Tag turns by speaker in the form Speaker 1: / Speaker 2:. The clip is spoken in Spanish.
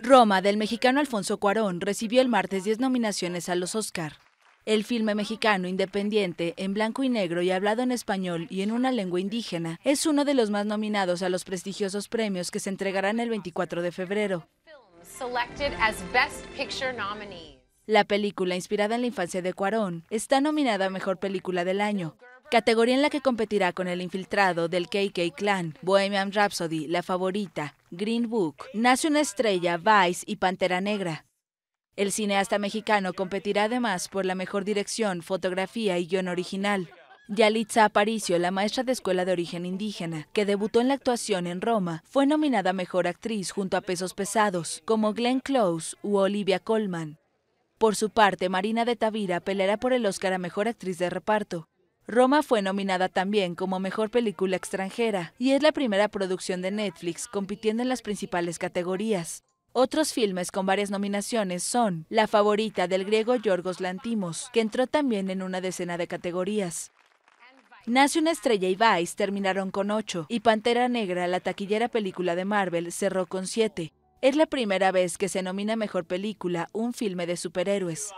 Speaker 1: Roma del mexicano Alfonso Cuarón recibió el martes 10 nominaciones a los Oscar. El filme mexicano independiente, en blanco y negro y hablado en español y en una lengua indígena, es uno de los más nominados a los prestigiosos premios que se entregarán el 24 de febrero. La película inspirada en la infancia de Cuarón está nominada a Mejor Película del Año, categoría en la que competirá con el infiltrado del KK Clan, Bohemian Rhapsody, La Favorita, Green Book, Nace una Estrella, Vice y Pantera Negra. El cineasta mexicano competirá además por la mejor dirección, fotografía y guión original. Yalitza Aparicio, la maestra de escuela de origen indígena, que debutó en la actuación en Roma, fue nominada Mejor Actriz junto a pesos pesados, como Glenn Close u Olivia Colman. Por su parte, Marina de Tavira peleará por el Oscar a Mejor Actriz de Reparto. Roma fue nominada también como Mejor Película Extranjera y es la primera producción de Netflix compitiendo en las principales categorías. Otros filmes con varias nominaciones son La favorita del griego Yorgos Lantimos, que entró también en una decena de categorías. Nace una estrella y Vice terminaron con 8 y Pantera Negra, la taquillera película de Marvel, cerró con 7. Es la primera vez que se nomina mejor película un filme de superhéroes.